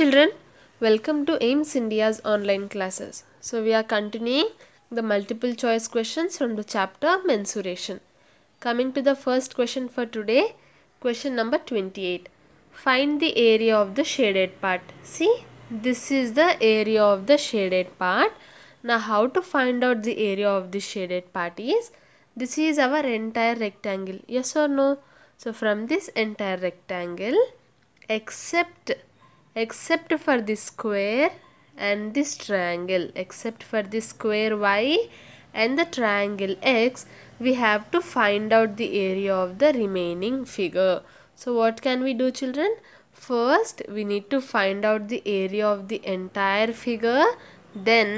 children, welcome to AIMS India's online classes. So we are continuing the multiple choice questions from the chapter mensuration. Coming to the first question for today, question number 28. Find the area of the shaded part. See, this is the area of the shaded part. Now how to find out the area of the shaded part is, this is our entire rectangle, yes or no? So from this entire rectangle, except except for this square and this triangle except for this square y and the triangle x we have to find out the area of the remaining figure so what can we do children first we need to find out the area of the entire figure then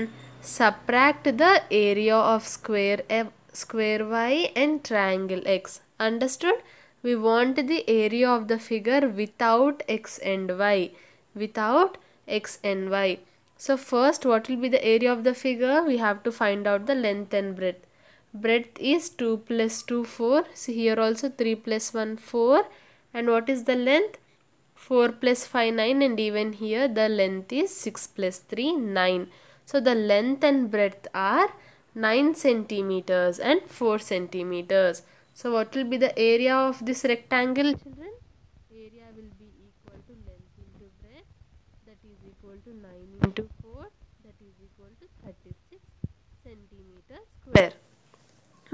subtract the area of square f square y and triangle x understood we want the area of the figure without x and y without x and y. So first what will be the area of the figure? We have to find out the length and breadth. Breadth is 2 plus 2 4. So here also 3 plus 1 4. And what is the length? 4 plus 5 9 and even here the length is 6 plus 3 9. So the length and breadth are 9 centimeters and 4 centimeters. So what will be the area of this rectangle children?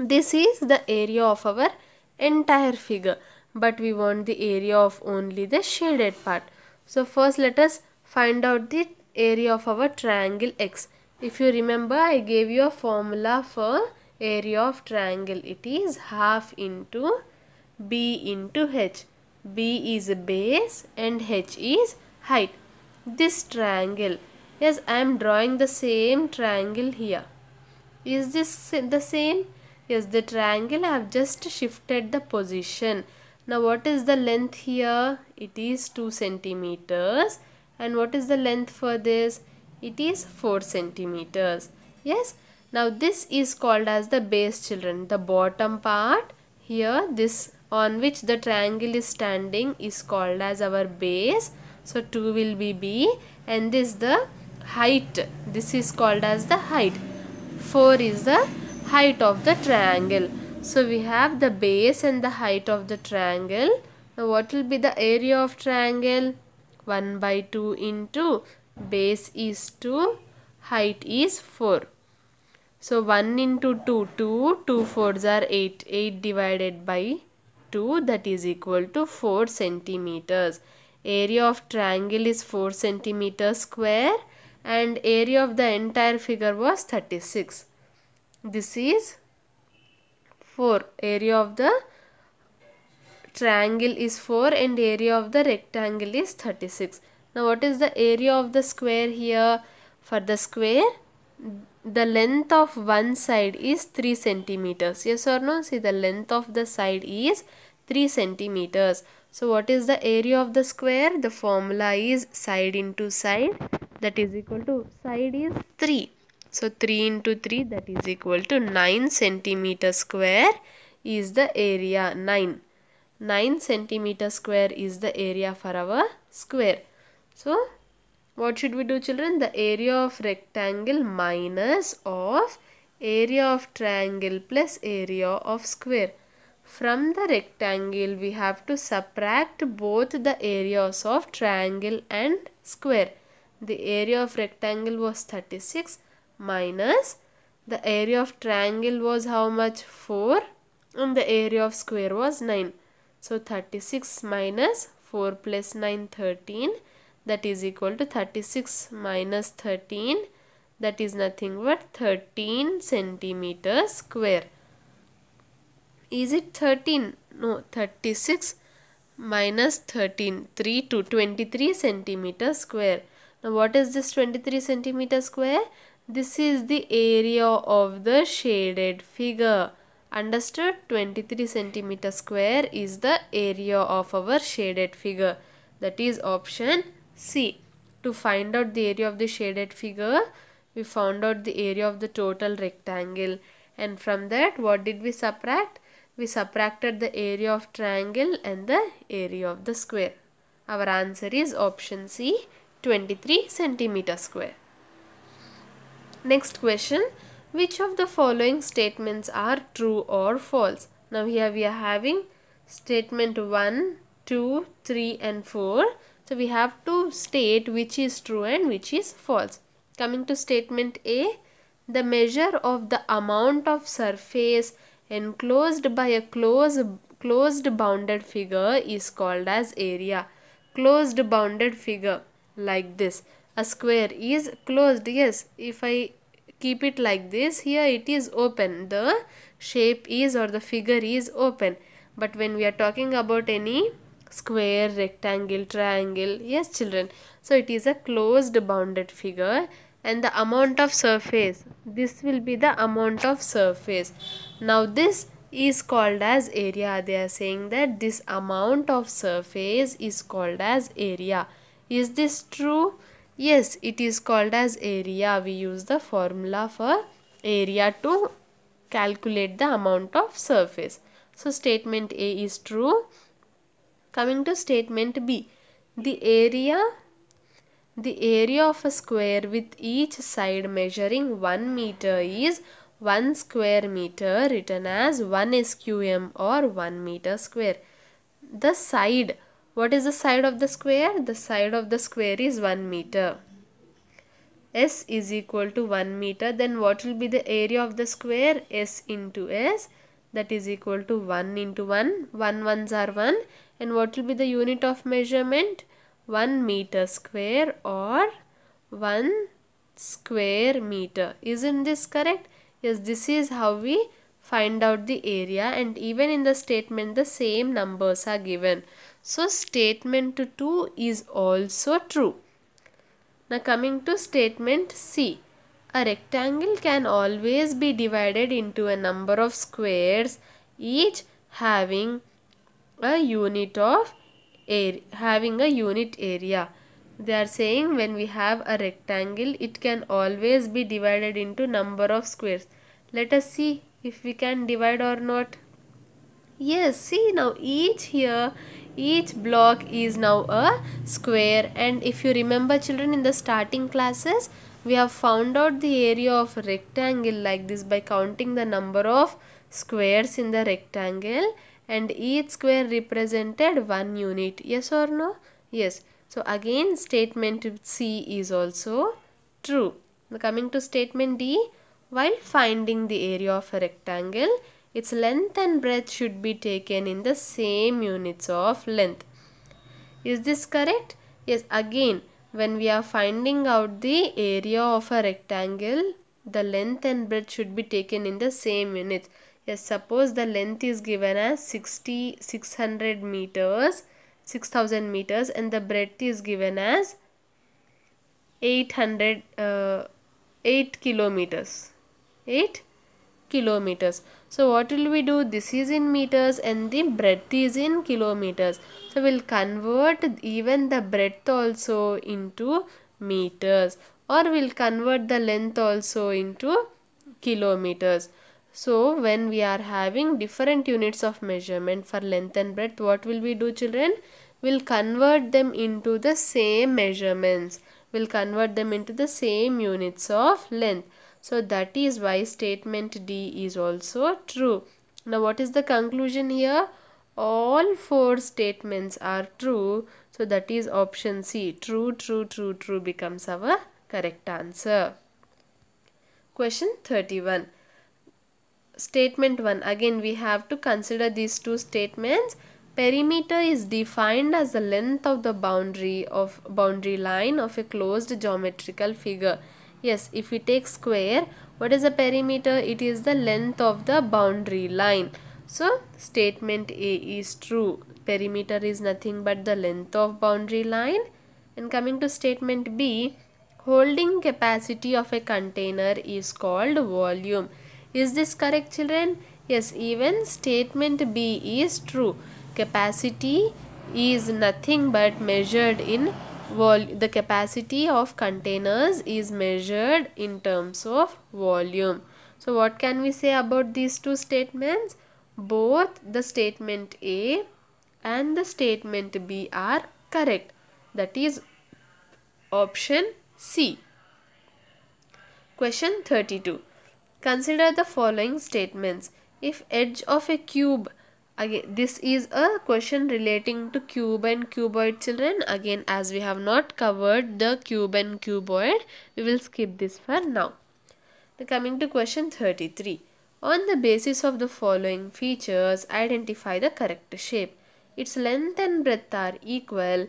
This is the area of our entire figure but we want the area of only the shaded part. So first let us find out the area of our triangle X. If you remember I gave you a formula for area of triangle. It is half into B into H. B is base and H is height. This triangle. Yes, I am drawing the same triangle here. Is this the same? yes the triangle I have just shifted the position now what is the length here it is 2 centimeters and what is the length for this it is 4 centimeters yes now this is called as the base children the bottom part here this on which the triangle is standing is called as our base so 2 will be b and this the height this is called as the height 4 is the height of the triangle. So we have the base and the height of the triangle. Now what will be the area of triangle? 1 by 2 into base is 2, height is 4. So 1 into 2, 2, 2 fours are 8, 8 divided by 2 that is equal to 4 centimeters. Area of triangle is 4 centimeters square and area of the entire figure was 36. This is 4. Area of the triangle is 4 and area of the rectangle is 36. Now what is the area of the square here? For the square, the length of one side is 3 centimeters. Yes or no? See the length of the side is 3 centimeters. So what is the area of the square? The formula is side into side that is equal to side is 3 so 3 into 3 that is equal to 9 centimeter square is the area 9. 9 centimeter square is the area for our square. So what should we do children? The area of rectangle minus of area of triangle plus area of square. From the rectangle we have to subtract both the areas of triangle and square. The area of rectangle was 36 minus the area of triangle was how much 4 and the area of square was 9. So 36 minus 4 plus 9 13 that is equal to 36 minus 13 that is nothing but 13 centimeter square. Is it 13? No 36 minus 13 3 to 23 centimeter square. Now what is this 23 centimeter square? This is the area of the shaded figure. Understood? 23 centimeter square is the area of our shaded figure. That is option C. To find out the area of the shaded figure, we found out the area of the total rectangle. And from that, what did we subtract? We subtracted the area of triangle and the area of the square. Our answer is option C, 23 centimeter square. Next question, which of the following statements are true or false? Now here we are having statement 1, 2, 3 and 4. So we have to state which is true and which is false. Coming to statement A, the measure of the amount of surface enclosed by a closed, closed bounded figure is called as area. Closed bounded figure like this a square is closed yes if I keep it like this here it is open the shape is or the figure is open but when we are talking about any square rectangle triangle yes children so it is a closed bounded figure and the amount of surface this will be the amount of surface now this is called as area they are saying that this amount of surface is called as area is this true yes it is called as area we use the formula for area to calculate the amount of surface so statement a is true coming to statement b the area the area of a square with each side measuring 1 meter is 1 square meter written as 1 sqm or 1 meter square the side what is the side of the square? The side of the square is 1 meter. S is equal to 1 meter. Then what will be the area of the square? S into S that is equal to 1 into 1. 1 ones are 1. And what will be the unit of measurement? 1 meter square or 1 square meter. Isn't this correct? Yes, this is how we find out the area and even in the statement the same numbers are given. So statement 2 is also true. Now coming to statement C. A rectangle can always be divided into a number of squares each having a unit of area, having a unit area. They are saying when we have a rectangle it can always be divided into number of squares. Let us see if we can divide or not. Yes, see now each here each block is now a square and if you remember children in the starting classes we have found out the area of rectangle like this by counting the number of squares in the rectangle and each square represented one unit yes or no yes so again statement C is also true now coming to statement D while finding the area of a rectangle its length and breadth should be taken in the same units of length. Is this correct? Yes, again, when we are finding out the area of a rectangle, the length and breadth should be taken in the same units. Yes, suppose the length is given as 60, 600 meters, 6000 meters and the breadth is given as 800, uh, 8 kilometers, 8 kilometers. So what will we do? This is in meters and the breadth is in kilometers. So we'll convert even the breadth also into meters or we'll convert the length also into kilometers. So when we are having different units of measurement for length and breadth, what will we do children? We'll convert them into the same measurements. We'll convert them into the same units of length. So that is why statement D is also true. Now what is the conclusion here? All four statements are true. So that is option C. True, true, true, true becomes our correct answer. Question 31. Statement 1. Again we have to consider these two statements perimeter is defined as the length of the boundary of boundary line of a closed geometrical figure Yes, if we take square, what is the perimeter? It is the length of the boundary line. So, statement A is true. Perimeter is nothing but the length of boundary line. And coming to statement B, holding capacity of a container is called volume. Is this correct children? Yes, even statement B is true. Capacity is nothing but measured in the capacity of containers is measured in terms of volume. So what can we say about these two statements? Both the statement A and the statement B are correct. That is option C. Question 32. Consider the following statements. If edge of a cube again this is a question relating to cube and cuboid children again as we have not covered the cube and cuboid we will skip this for now now coming to question 33 on the basis of the following features identify the correct shape its length and breadth are equal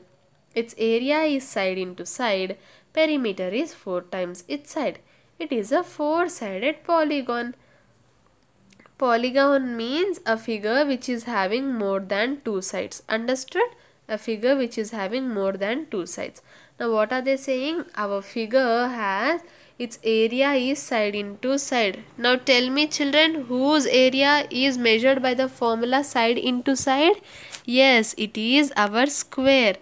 its area is side into side perimeter is 4 times its side it is a four-sided polygon Polygon means a figure which is having more than two sides. Understood? A figure which is having more than two sides. Now what are they saying? Our figure has its area is side into side. Now tell me children whose area is measured by the formula side into side? Yes, it is our square.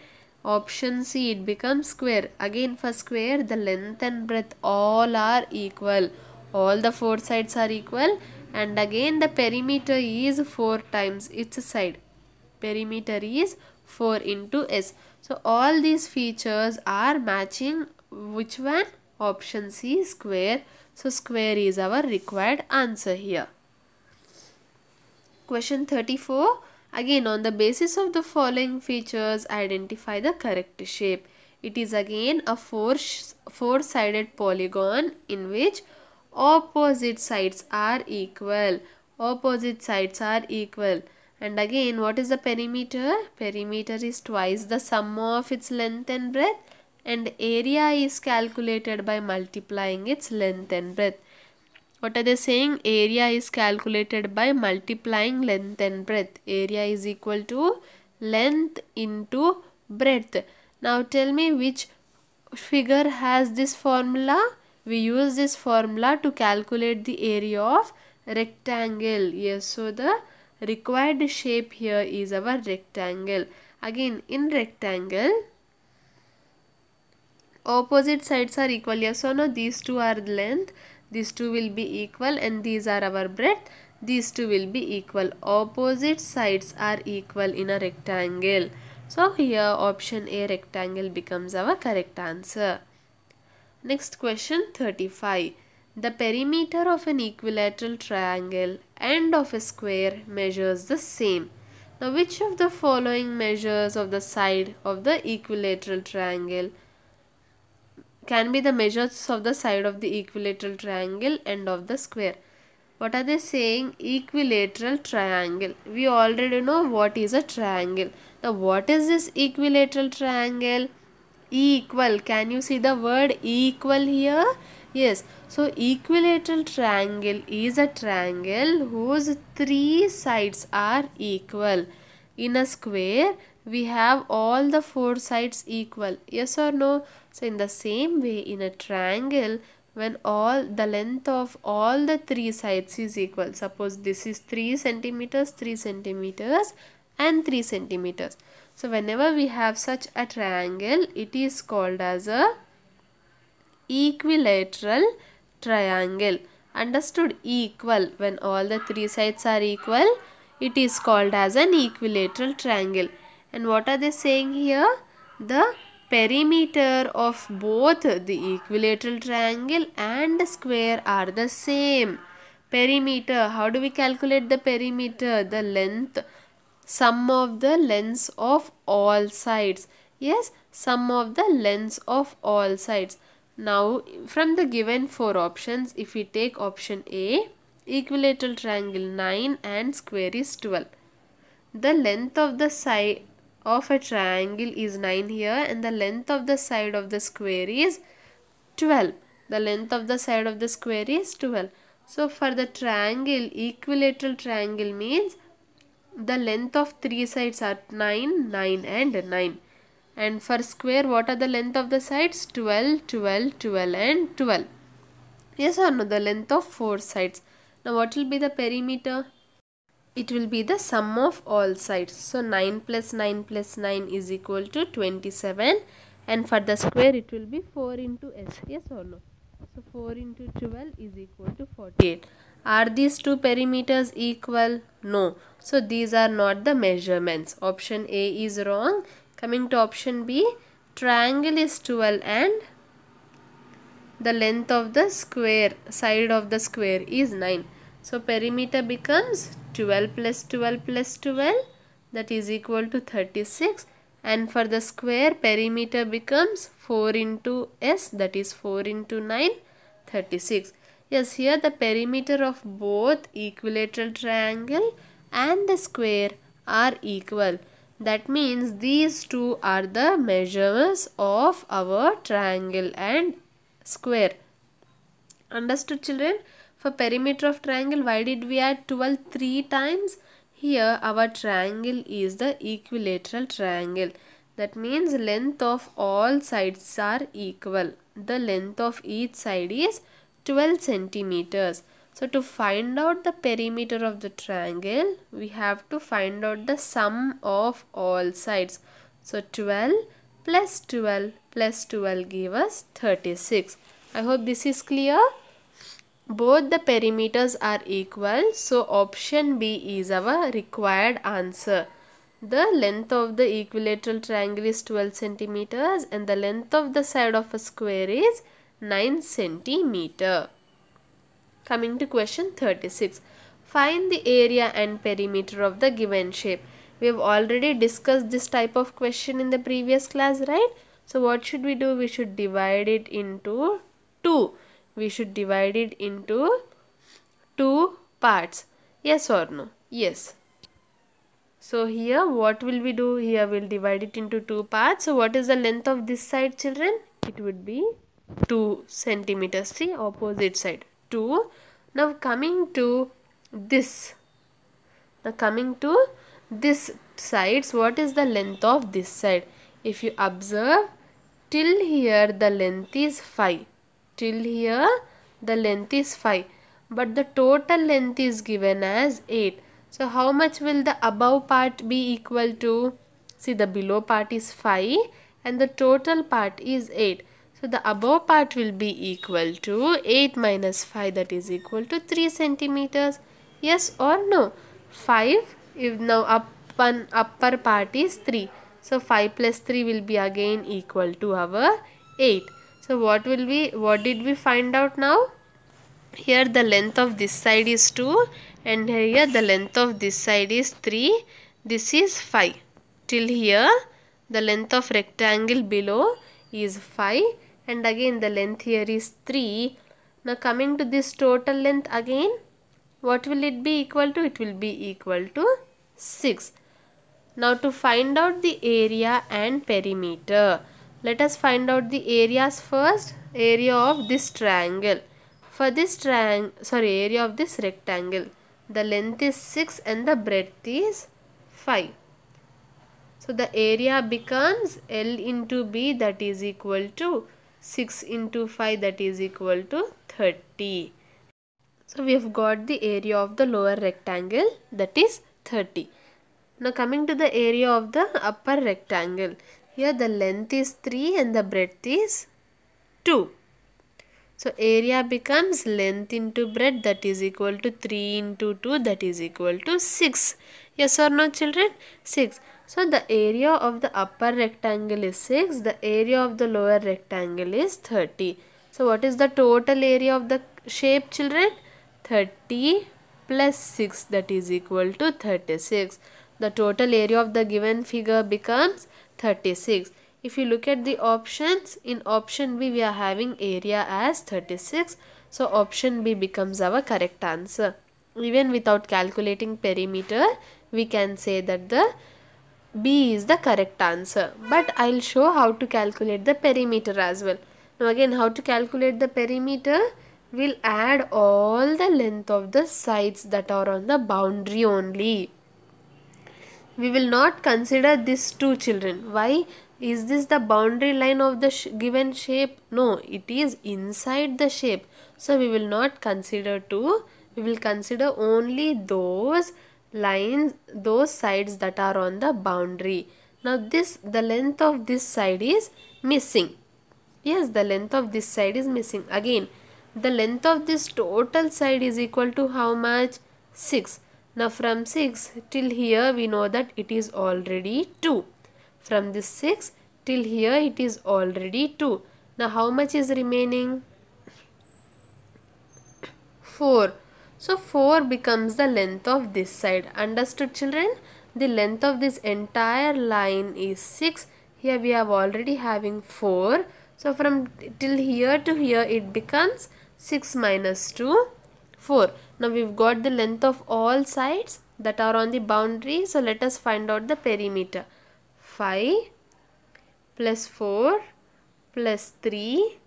Option C, it becomes square. Again for square, the length and breadth all are equal. All the four sides are equal and again the perimeter is 4 times its side. Perimeter is 4 into S. So all these features are matching which one? Option C square. So square is our required answer here. Question 34. Again on the basis of the following features identify the correct shape. It is again a four-sided polygon in which opposite sides are equal opposite sides are equal and again what is the perimeter perimeter is twice the sum of its length and breadth and area is calculated by multiplying its length and breadth what are they saying area is calculated by multiplying length and breadth area is equal to length into breadth now tell me which figure has this formula we use this formula to calculate the area of rectangle yes so the required shape here is our rectangle again in rectangle opposite sides are equal yes or no these two are length these two will be equal and these are our breadth these two will be equal opposite sides are equal in a rectangle so here option a rectangle becomes our correct answer Next question 35. The perimeter of an equilateral triangle and of a square measures the same. Now which of the following measures of the side of the equilateral triangle can be the measures of the side of the equilateral triangle and of the square. What are they saying? Equilateral triangle. We already know what is a triangle. Now what is this equilateral triangle? equal can you see the word equal here yes so equilateral triangle is a triangle whose three sides are equal in a square we have all the four sides equal yes or no so in the same way in a triangle when all the length of all the three sides is equal suppose this is 3 centimeters 3 centimeters and 3 centimeters so whenever we have such a triangle, it is called as a equilateral triangle. Understood? Equal. When all the three sides are equal, it is called as an equilateral triangle. And what are they saying here? The perimeter of both the equilateral triangle and square are the same. Perimeter, how do we calculate the perimeter? The length sum of the lengths of all sides. Yes, sum of the lengths of all sides. Now, from the given four options, if we take option A, equilateral triangle 9 and square is 12. The length of the side of a triangle is 9 here and the length of the side of the square is 12. The length of the side of the square is 12. So, for the triangle, equilateral triangle means the length of three sides are 9, 9 and 9. And for square, what are the length of the sides? 12, 12, 12 and 12. Yes or no? The length of four sides. Now what will be the perimeter? It will be the sum of all sides. So 9 plus 9 plus 9 is equal to 27 and for the square it will be 4 into s. Yes or no? So 4 into 12 is equal to 48. Are these two perimeters equal? No. So these are not the measurements. Option A is wrong. Coming to option B, triangle is 12 and the length of the square, side of the square is 9. So perimeter becomes 12 plus 12 plus 12 that is equal to 36 and for the square perimeter becomes 4 into s that is 4 into 9 36 Yes, here the perimeter of both equilateral triangle and the square are equal. That means these two are the measures of our triangle and square. Understood children? For perimeter of triangle, why did we add 12 three times? Here our triangle is the equilateral triangle. That means length of all sides are equal. The length of each side is 12 centimeters. So to find out the perimeter of the triangle, we have to find out the sum of all sides. So 12 plus 12 plus 12 gave us 36. I hope this is clear. Both the perimeters are equal. So option B is our required answer. The length of the equilateral triangle is 12 centimeters and the length of the side of a square is 9 centimeter. Coming to question 36. Find the area and perimeter of the given shape. We have already discussed this type of question in the previous class, right? So what should we do? We should divide it into 2. We should divide it into 2 parts. Yes or no? Yes. So here what will we do? Here we'll divide it into two parts. So what is the length of this side children? It would be 2 centimeters see opposite side 2 now coming to this now coming to this sides what is the length of this side if you observe till here the length is 5 till here the length is 5 but the total length is given as 8 so how much will the above part be equal to see the below part is 5 and the total part is 8 so the above part will be equal to 8 minus 5 that is equal to 3 centimeters. Yes or no? 5 if now up one upper part is 3. So 5 plus 3 will be again equal to our 8. So what will we what did we find out now? Here the length of this side is 2 and here the length of this side is 3. This is 5. Till here the length of rectangle below is 5 and again the length here is 3. Now coming to this total length again what will it be equal to? It will be equal to 6. Now to find out the area and perimeter. Let us find out the areas first. Area of this triangle. For this triangle, sorry area of this rectangle. The length is 6 and the breadth is 5. So the area becomes L into B that is equal to 6 into 5 that is equal to 30. So we have got the area of the lower rectangle that is 30. Now coming to the area of the upper rectangle. Here the length is 3 and the breadth is 2. So area becomes length into breadth that is equal to 3 into 2 that is equal to 6. Yes or no children? 6. So the area of the upper rectangle is 6, the area of the lower rectangle is 30. So what is the total area of the shape children? 30 plus 6 that is equal to 36. The total area of the given figure becomes 36. If you look at the options, in option B we are having area as 36. So option B becomes our correct answer. Even without calculating perimeter, we can say that the B is the correct answer. But I'll show how to calculate the perimeter as well. Now again how to calculate the perimeter? We'll add all the length of the sides that are on the boundary only. We will not consider these two children. Why? Is this the boundary line of the sh given shape? No, it is inside the shape. So we will not consider two. We will consider only those lines those sides that are on the boundary. Now this the length of this side is missing. Yes, the length of this side is missing. Again, the length of this total side is equal to how much? 6. Now from 6 till here we know that it is already 2. From this 6 till here it is already 2. Now how much is remaining? 4. So 4 becomes the length of this side. Understood children? The length of this entire line is 6. Here we have already having 4. So from till here to here it becomes 6 minus 2, 4. Now we've got the length of all sides that are on the boundary. So let us find out the perimeter. 5 plus 4 plus 3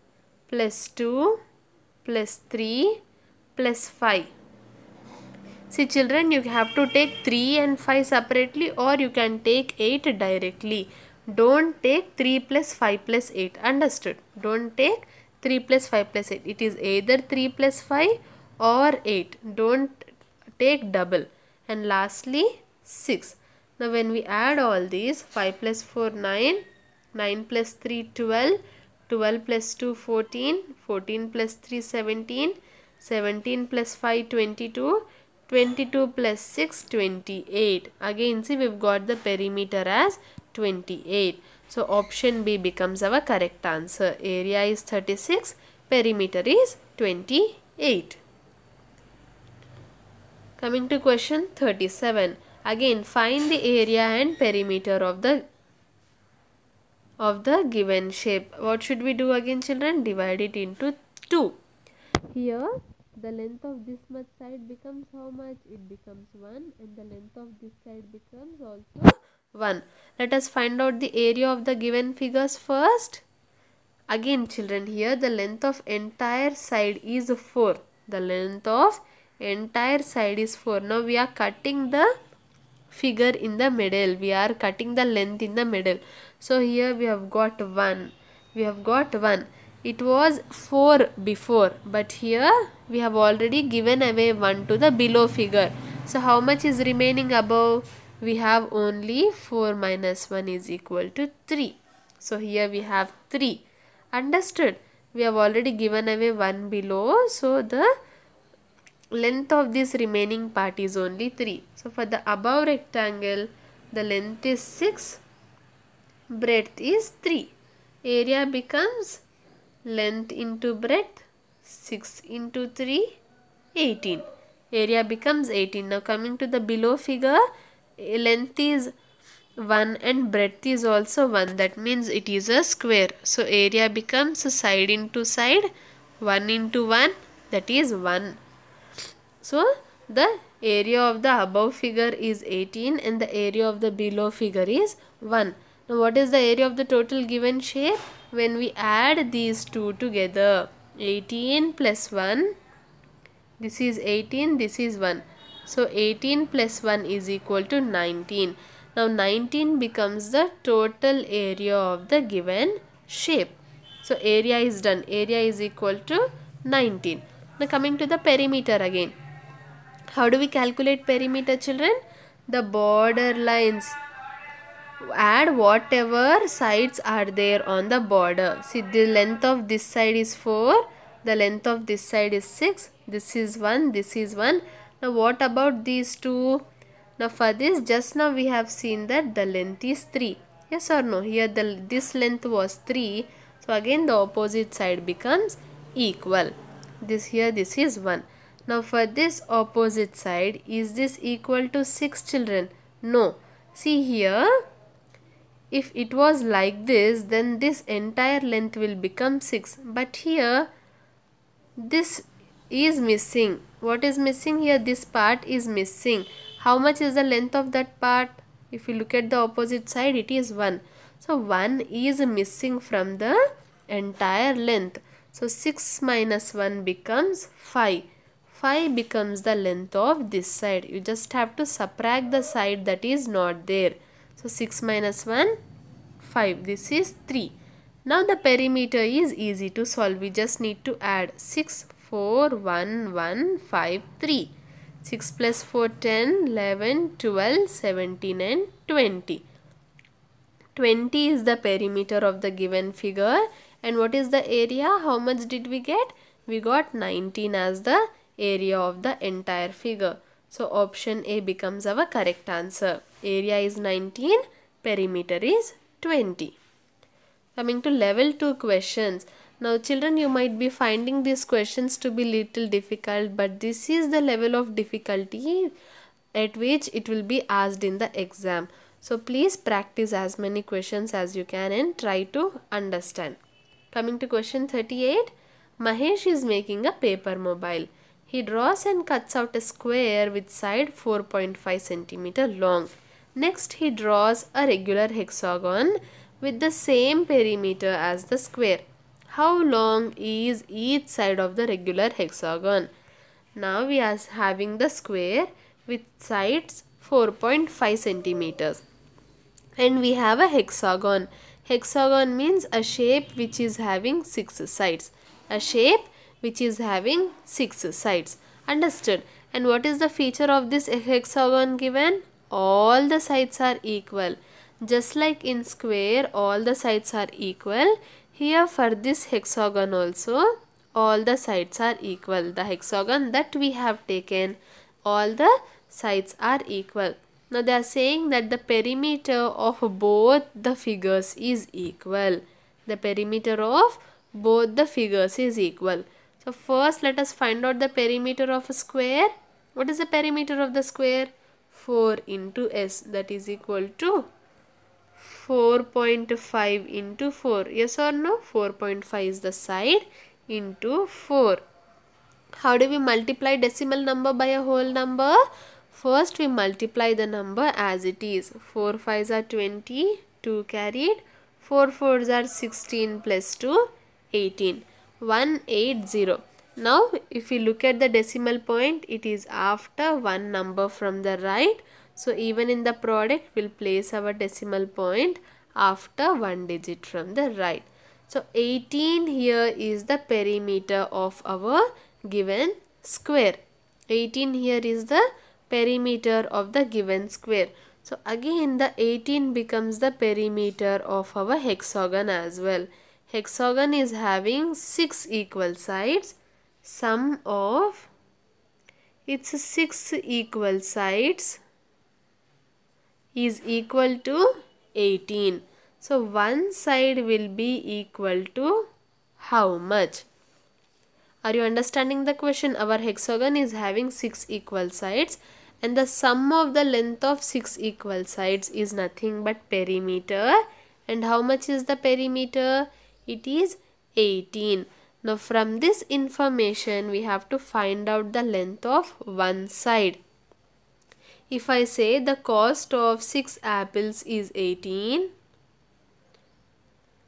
plus 2 plus 3 plus 5. See children, you have to take 3 and 5 separately or you can take 8 directly. Don't take 3 plus 5 plus 8. Understood? Don't take 3 plus 5 plus 8. It is either 3 plus 5 or 8. Don't take double. And lastly, 6. Now when we add all these, 5 plus 4, 9. 9 plus 3, 12. 12 plus 2, 14. 14 plus 3, 17. 17 plus 5, 22. 22 plus 6 28 again see we've got the perimeter as 28 so option B becomes our correct answer area is 36 perimeter is 28 coming to question 37 again find the area and perimeter of the of the given shape what should we do again children divide it into two here the length of this much side becomes how much it becomes 1 and the length of this side becomes also 1 let us find out the area of the given figures first again children here the length of entire side is 4 the length of entire side is 4 now we are cutting the figure in the middle we are cutting the length in the middle so here we have got 1 we have got 1 it was 4 before but here we have already given away 1 to the below figure so how much is remaining above we have only 4 minus 1 is equal to 3 so here we have 3 understood we have already given away 1 below so the length of this remaining part is only 3 so for the above rectangle the length is 6 breadth is 3 area becomes length into breadth 6 into 3 18 area becomes 18 now coming to the below figure length is 1 and breadth is also 1 that means it is a square so area becomes side into side 1 into 1 that is 1 so the area of the above figure is 18 and the area of the below figure is 1 now what is the area of the total given shape when we add these two together 18 plus 1 this is 18 this is 1 so 18 plus 1 is equal to 19 now 19 becomes the total area of the given shape so area is done area is equal to 19 now coming to the perimeter again how do we calculate perimeter children the border lines add whatever sides are there on the border see the length of this side is 4 the length of this side is 6 this is 1 this is 1 now what about these two now for this just now we have seen that the length is 3 yes or no here the this length was 3 so again the opposite side becomes equal this here this is 1 now for this opposite side is this equal to 6 children no see here if it was like this, then this entire length will become 6. But here, this is missing. What is missing here? This part is missing. How much is the length of that part? If you look at the opposite side, it is 1. So, 1 is missing from the entire length. So, 6 minus 1 becomes 5. 5 becomes the length of this side. You just have to subtract the side that is not there. So 6 minus 1, 5. This is 3. Now the perimeter is easy to solve. We just need to add 6, 4, 1, 1, 5, 3. 6 plus 4, 10, 11, 12, 17 and 20. 20 is the perimeter of the given figure. And what is the area? How much did we get? We got 19 as the area of the entire figure. So option A becomes our correct answer. Area is 19, perimeter is 20. Coming to level 2 questions. Now children you might be finding these questions to be little difficult but this is the level of difficulty at which it will be asked in the exam. So please practice as many questions as you can and try to understand. Coming to question 38. Mahesh is making a paper mobile. He draws and cuts out a square with side 4.5 cm long. Next he draws a regular hexagon with the same perimeter as the square. How long is each side of the regular hexagon? Now we are having the square with sides 4.5 centimeters. And we have a hexagon. Hexagon means a shape which is having 6 sides. A shape which is having 6 sides. Understood. And what is the feature of this hexagon given? all the sides are equal. Just like in square all the sides are equal, here for this hexagon also all the sides are equal. The hexagon that we have taken, all the sides are equal. Now they are saying that the perimeter of both the figures is equal. The perimeter of both the figures is equal. So first let us find out the perimeter of a square. What is the perimeter of the square? 4 into S that is equal to 4.5 into 4. Yes or no? 4.5 is the side into 4. How do we multiply decimal number by a whole number? First we multiply the number as it is. 4 5s are 20, 2 carried. 4 4s are 16 plus 2, 18. 180. Now if we look at the decimal point it is after one number from the right. So even in the product we'll place our decimal point after one digit from the right. So 18 here is the perimeter of our given square. 18 here is the perimeter of the given square. So again the 18 becomes the perimeter of our hexagon as well. Hexagon is having 6 equal sides sum of its 6 equal sides is equal to 18. So, one side will be equal to how much? Are you understanding the question? Our hexagon is having 6 equal sides and the sum of the length of 6 equal sides is nothing but perimeter. And how much is the perimeter? It is 18. Now from this information we have to find out the length of one side. If I say the cost of 6 apples is 18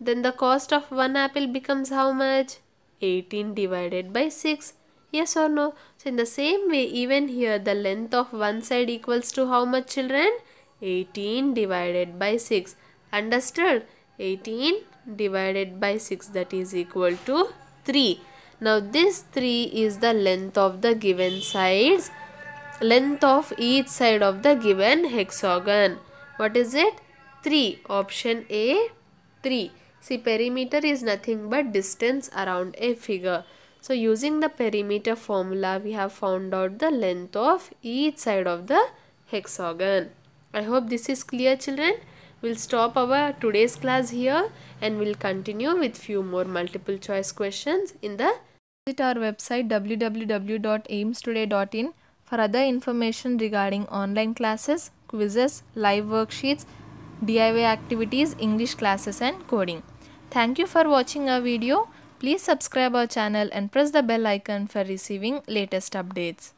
then the cost of 1 apple becomes how much? 18 divided by 6. Yes or no? So in the same way even here the length of one side equals to how much children? 18 divided by 6. Understood? 18 divided by 6 that is equal to 3 now this 3 is the length of the given sides length of each side of the given hexagon what is it 3 option a 3 see perimeter is nothing but distance around a figure so using the perimeter formula we have found out the length of each side of the hexagon i hope this is clear children We'll stop our today's class here and we'll continue with few more multiple choice questions in the visit our website www.aimstoday.in for other information regarding online classes, quizzes, live worksheets, DIY activities, English classes and coding. Thank you for watching our video. Please subscribe our channel and press the bell icon for receiving latest updates.